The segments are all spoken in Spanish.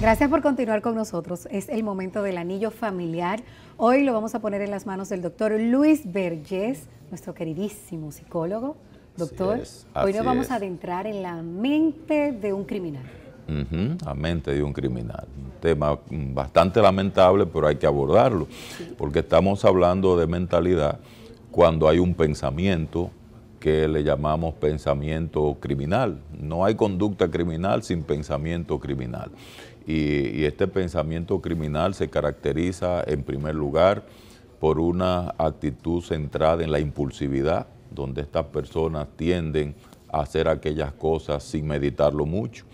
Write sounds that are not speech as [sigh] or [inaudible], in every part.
Gracias por continuar con nosotros. Es el momento del anillo familiar. Hoy lo vamos a poner en las manos del doctor Luis Vergés, nuestro queridísimo psicólogo. Doctor, hoy nos vamos a adentrar en la mente de un criminal. la mente de un criminal. Un tema bastante lamentable, pero hay que abordarlo, porque estamos hablando de mentalidad cuando hay un pensamiento, que le llamamos pensamiento criminal. No hay conducta criminal sin pensamiento criminal. Y, este pensamiento criminal se caracteriza en primer lugar por una actitud centrada en la impulsividad, donde estas personas tienden a hacer aquellas cosas sin meditarlo mucho.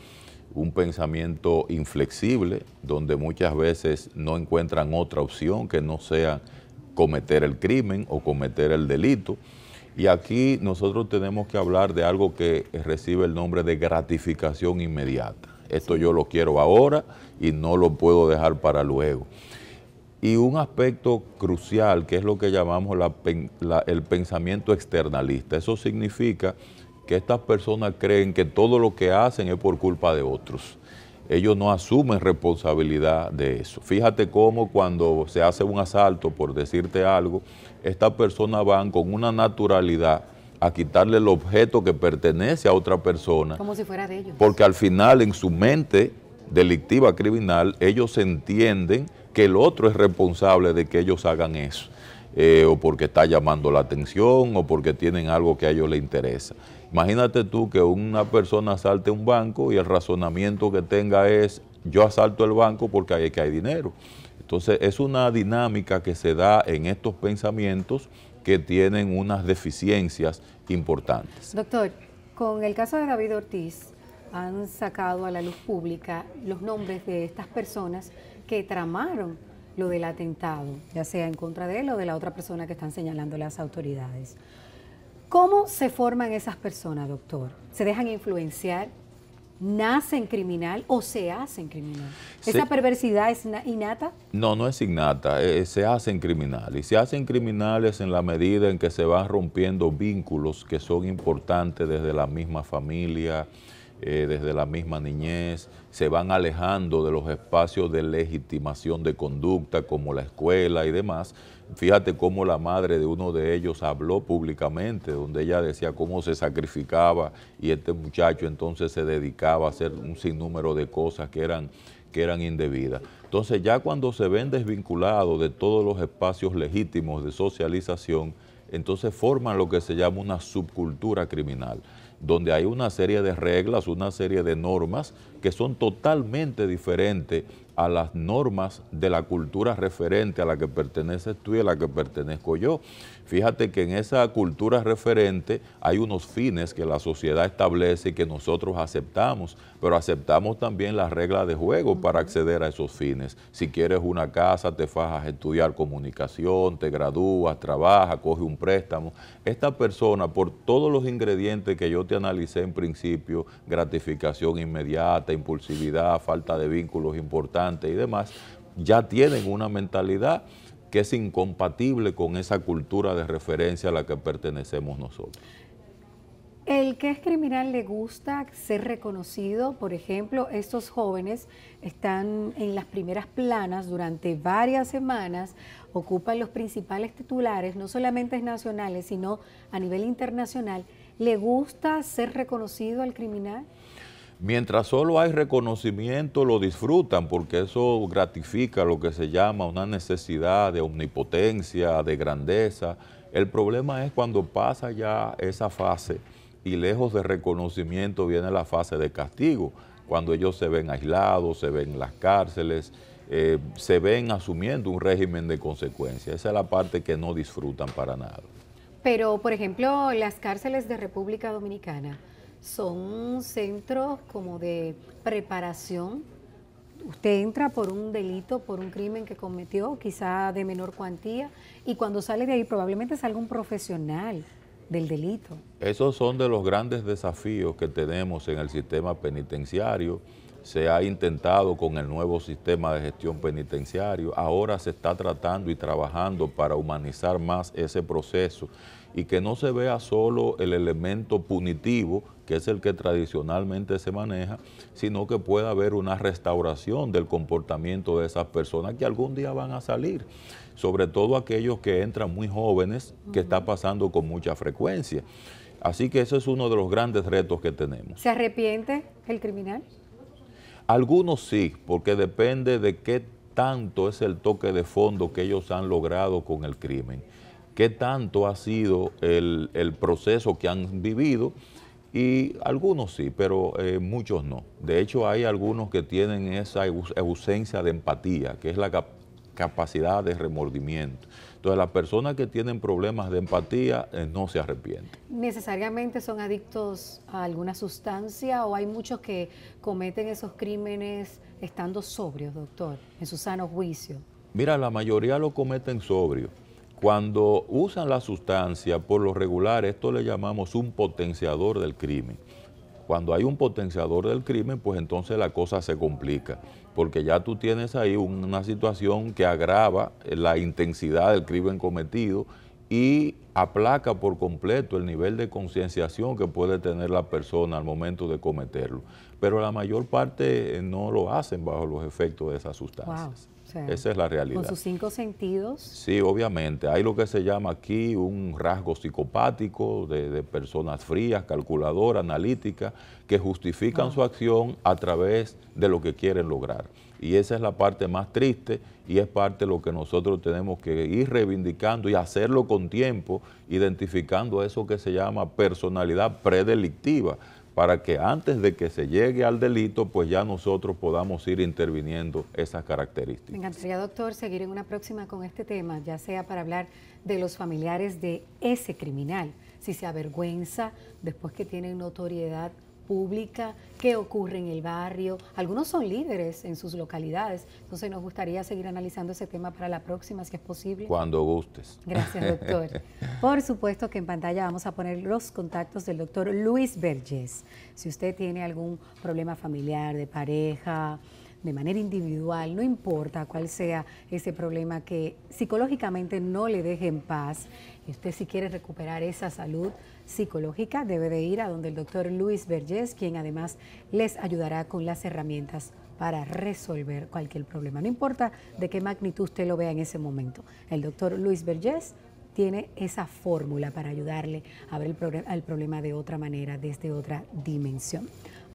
Un pensamiento inflexible, donde muchas veces no encuentran otra opción que no sea cometer el crimen o cometer el delito y aquí nosotros tenemos que hablar de algo que recibe el nombre de gratificación inmediata. Esto yo lo quiero ahora y no lo puedo dejar para luego. Y un aspecto crucial que es lo que llamamos el pensamiento externalista. Eso significa que estas personas creen que todo lo que hacen es por culpa de otros ellos no asumen responsabilidad de eso. Fíjate cómo cuando se hace un asalto, por decirte algo, estas personas van con una naturalidad a quitarle el objeto que pertenece a otra persona. Como si fuera de ellos. Porque al final en su mente delictiva criminal, ellos entienden que el otro es responsable de que ellos hagan eso. Eh, o porque está llamando la atención o porque tienen algo que a ellos les interesa. Imagínate tú que una persona asalte un banco y el razonamiento que tenga es, yo asalto el banco porque hay que hay dinero. Entonces es una dinámica que se da en estos pensamientos que tienen unas deficiencias importantes. Doctor, con el caso de David Ortiz han sacado a la luz pública los nombres de estas personas que tramaron lo del atentado, ya sea en contra de él o de la otra persona que están señalando las autoridades. ¿Cómo se forman esas personas, doctor? ¿Se dejan influenciar? ¿Nacen criminal o se hacen criminal? ¿Esa perversidad es innata? No, no es innata, eh, eh, se hacen criminal. Y se hacen criminales en la medida en que se van rompiendo vínculos que son importantes desde la misma familia, eh, desde la misma niñez, se van alejando de los espacios de legitimación de conducta como la escuela y demás. Fíjate cómo la madre de uno de ellos habló públicamente, donde ella decía cómo se sacrificaba y este muchacho entonces se dedicaba a hacer un sinnúmero de cosas que eran, que eran indebidas. Entonces ya cuando se ven desvinculados de todos los espacios legítimos de socialización, entonces forman lo que se llama una subcultura criminal donde hay una serie de reglas, una serie de normas que son totalmente diferentes a las normas de la cultura referente a la que perteneces tú y a la que pertenezco yo. Fíjate que en esa cultura referente hay unos fines que la sociedad establece y que nosotros aceptamos, pero aceptamos también las reglas de juego para acceder a esos fines. Si quieres una casa, te fajas a estudiar comunicación, te gradúas, trabajas, coge un préstamo. Esta persona, por todos los ingredientes que yo te analicé en principio, gratificación inmediata, impulsividad, falta de vínculos importantes y demás, ya tienen una mentalidad que es incompatible con esa cultura de referencia a la que pertenecemos nosotros. El que es criminal le gusta ser reconocido, por ejemplo, estos jóvenes están en las primeras planas durante varias semanas, ocupan los principales titulares, no solamente nacionales, sino a nivel internacional ¿Le gusta ser reconocido al criminal? Mientras solo hay reconocimiento, lo disfrutan porque eso gratifica lo que se llama una necesidad de omnipotencia, de grandeza. El problema es cuando pasa ya esa fase y lejos de reconocimiento viene la fase de castigo, cuando ellos se ven aislados, se ven en las cárceles, eh, se ven asumiendo un régimen de consecuencia. Esa es la parte que no disfrutan para nada. Pero, por ejemplo, las cárceles de República Dominicana son centros como de preparación. Usted entra por un delito, por un crimen que cometió, quizá de menor cuantía, y cuando sale de ahí probablemente salga un profesional del delito. Esos son de los grandes desafíos que tenemos en el sistema penitenciario se ha intentado con el nuevo sistema de gestión penitenciario, ahora se está tratando y trabajando para humanizar más ese proceso y que no se vea solo el elemento punitivo, que es el que tradicionalmente se maneja, sino que pueda haber una restauración del comportamiento de esas personas que algún día van a salir, sobre todo aquellos que entran muy jóvenes, que está pasando con mucha frecuencia. Así que ese es uno de los grandes retos que tenemos. ¿Se arrepiente el criminal? Algunos sí, porque depende de qué tanto es el toque de fondo que ellos han logrado con el crimen, qué tanto ha sido el, proceso que han vivido. Y algunos sí, pero eh, muchos no. De hecho, hay algunos que tienen esa ausencia de empatía, que es la, capacidad de remordimiento. Entonces, las personas que tienen problemas de empatía eh, no se arrepienten. ¿Necesariamente son adictos a alguna sustancia o hay muchos que cometen esos crímenes estando sobrios, doctor, en su sano juicio? Mira, la mayoría lo cometen sobrio. Cuando usan la sustancia, por lo regular, esto le llamamos un potenciador del crimen. Cuando hay un potenciador del crimen, pues entonces la cosa se complica porque ya tú tienes ahí una situación que agrava la intensidad del crimen cometido y aplaca por completo el nivel de concienciación que puede tener la persona al momento de cometerlo. Pero la mayor parte eh, no lo hacen bajo los efectos de esas sustancias. Esa es la realidad. ¿Con sus cinco sentidos? Sí, obviamente. Hay lo que se llama aquí un rasgo psicopático de, personas frías, calculadoras, analíticas, que justifican su acción a través de lo que quieren lograr. Y esa es la parte más triste y es parte de lo que nosotros tenemos que ir reivindicando y hacerlo con tiempo identificando eso que se llama personalidad predelictiva, para que antes de que se llegue al delito, pues ya nosotros podamos ir interviniendo esas características. Me encantaría, doctor, seguir en una próxima con este tema, ya sea para hablar de los familiares de ese criminal, si se avergüenza después que tienen notoriedad pública, qué ocurre en el barrio. Algunos son líderes en sus localidades, entonces nos gustaría seguir analizando ese tema para la próxima, si es posible. Cuando gustes. Gracias, doctor. [laughs] Por supuesto que en pantalla vamos a poner los contactos del doctor Luis Vergés. Si usted tiene algún problema familiar, de pareja, de manera individual, no importa cuál sea ese problema que psicológicamente no le deje en paz. usted si quiere recuperar esa salud psicológica debe de ir a donde el doctor Luis Vergés, quien además les ayudará con las herramientas para resolver cualquier problema. No importa de qué magnitud usted lo vea en ese momento. El doctor Luis Vergés tiene esa fórmula para ayudarle a ver el, el problema de otra manera, desde otra dimensión.